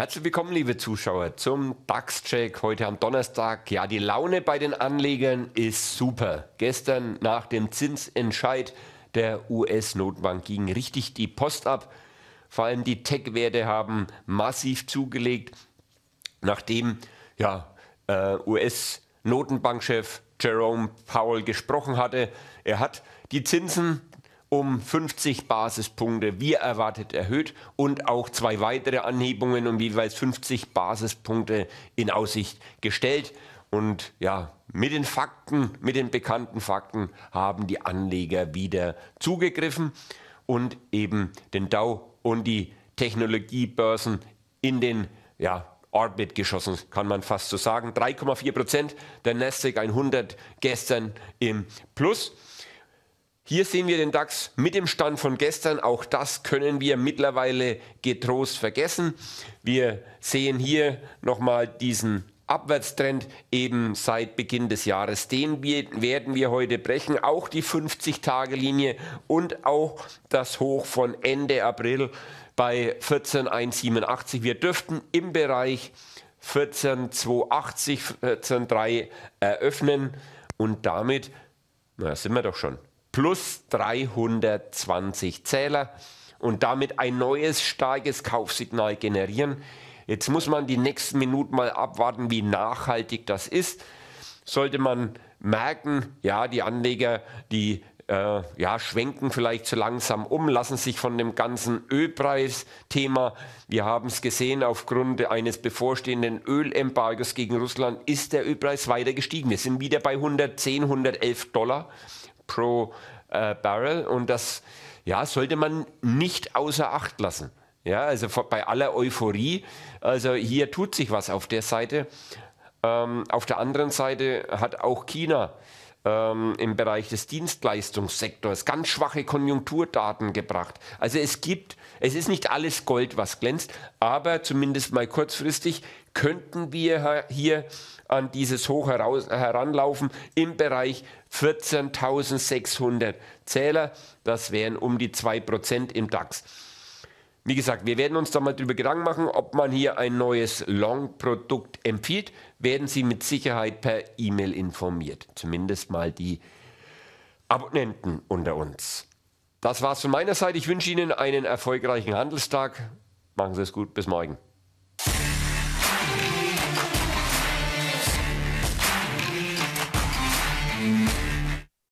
Herzlich willkommen, liebe Zuschauer, zum DAX-Check heute am Donnerstag. Ja, die Laune bei den Anlegern ist super. Gestern nach dem Zinsentscheid der US-Notenbank ging richtig die Post ab. Vor allem die Tech-Werte haben massiv zugelegt, nachdem ja, äh, US-Notenbankchef Jerome Powell gesprochen hatte. Er hat die Zinsen um 50 Basispunkte, wie erwartet, erhöht und auch zwei weitere Anhebungen um jeweils 50 Basispunkte in Aussicht gestellt. Und ja, mit den Fakten, mit den bekannten Fakten haben die Anleger wieder zugegriffen und eben den Dow und die Technologiebörsen in den ja, Orbit geschossen, kann man fast so sagen. 3,4 Prozent, der Nasdaq 100 gestern im Plus. Hier sehen wir den DAX mit dem Stand von gestern. Auch das können wir mittlerweile getrost vergessen. Wir sehen hier nochmal diesen Abwärtstrend eben seit Beginn des Jahres. Den werden wir heute brechen. Auch die 50-Tage-Linie und auch das Hoch von Ende April bei 14,187. Wir dürften im Bereich 14,280, 14,3 eröffnen und damit, naja, sind wir doch schon plus 320 Zähler und damit ein neues starkes Kaufsignal generieren. Jetzt muss man die nächsten Minuten mal abwarten, wie nachhaltig das ist. Sollte man merken, ja, die Anleger, die äh, ja, schwenken vielleicht zu langsam um, lassen sich von dem ganzen Ölpreisthema, wir haben es gesehen, aufgrund eines bevorstehenden Ölembargos gegen Russland ist der Ölpreis weiter gestiegen. Wir sind wieder bei 110, 111 Dollar pro äh, Barrel und das ja, sollte man nicht außer Acht lassen. Ja, also bei aller Euphorie, also hier tut sich was auf der Seite. Ähm, auf der anderen Seite hat auch China ähm, im Bereich des Dienstleistungssektors ganz schwache Konjunkturdaten gebracht. Also es gibt, es ist nicht alles Gold, was glänzt, aber zumindest mal kurzfristig könnten wir hier an dieses Hoch heraus, heranlaufen im Bereich 14.600 Zähler. Das wären um die 2% im DAX. Wie gesagt, wir werden uns da mal drüber Gedanken machen, ob man hier ein neues Long-Produkt empfiehlt. Werden Sie mit Sicherheit per E-Mail informiert. Zumindest mal die Abonnenten unter uns. Das war's von meiner Seite. Ich wünsche Ihnen einen erfolgreichen Handelstag. Machen Sie es gut. Bis morgen.